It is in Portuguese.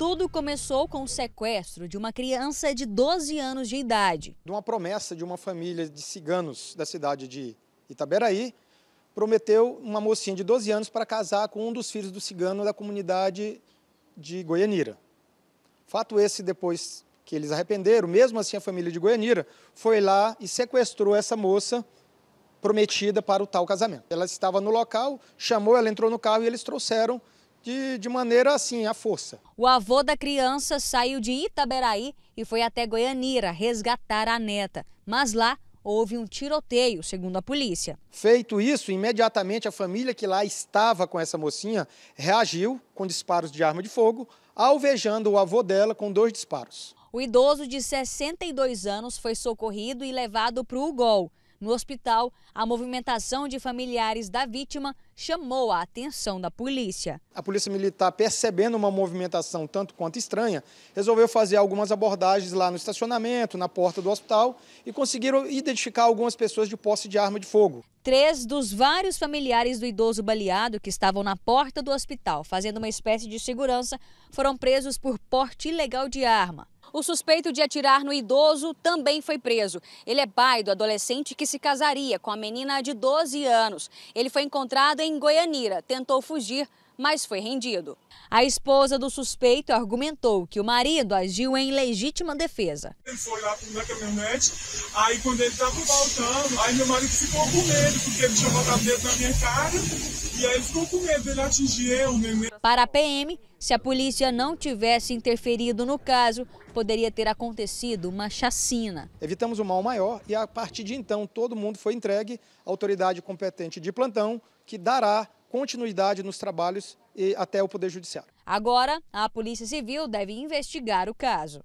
Tudo começou com o sequestro de uma criança de 12 anos de idade. De uma promessa de uma família de ciganos da cidade de Itaberaí, prometeu uma mocinha de 12 anos para casar com um dos filhos do cigano da comunidade de Goianira. Fato esse, depois que eles arrependeram, mesmo assim a família de Goianira foi lá e sequestrou essa moça prometida para o tal casamento. Ela estava no local, chamou, ela entrou no carro e eles trouxeram de, de maneira assim, à força. O avô da criança saiu de Itaberaí e foi até Goianira resgatar a neta, mas lá houve um tiroteio, segundo a polícia. Feito isso, imediatamente a família que lá estava com essa mocinha reagiu com disparos de arma de fogo, alvejando o avô dela com dois disparos. O idoso de 62 anos foi socorrido e levado para o UGOL. No hospital, a movimentação de familiares da vítima chamou a atenção da polícia. A polícia militar, percebendo uma movimentação tanto quanto estranha, resolveu fazer algumas abordagens lá no estacionamento, na porta do hospital e conseguiram identificar algumas pessoas de posse de arma de fogo. Três dos vários familiares do idoso baleado que estavam na porta do hospital fazendo uma espécie de segurança foram presos por porte ilegal de arma. O suspeito de atirar no idoso também foi preso. Ele é pai do adolescente que se casaria com a menina de 12 anos. Ele foi encontrado em Goianira, tentou fugir, mas foi rendido. A esposa do suspeito argumentou que o marido agiu em legítima defesa. Ele foi lá na caminhonete, aí quando ele estava voltando, aí meu marido ficou com medo, porque ele tinha botado dedo na minha cara, e aí ele ficou com medo ele atingiu eu, meu. Para a PM, se a polícia não tivesse interferido no caso, poderia ter acontecido uma chacina. Evitamos o um mal maior e a partir de então todo mundo foi entregue à autoridade competente de plantão que dará continuidade nos trabalhos e até o Poder Judiciário. Agora, a Polícia Civil deve investigar o caso.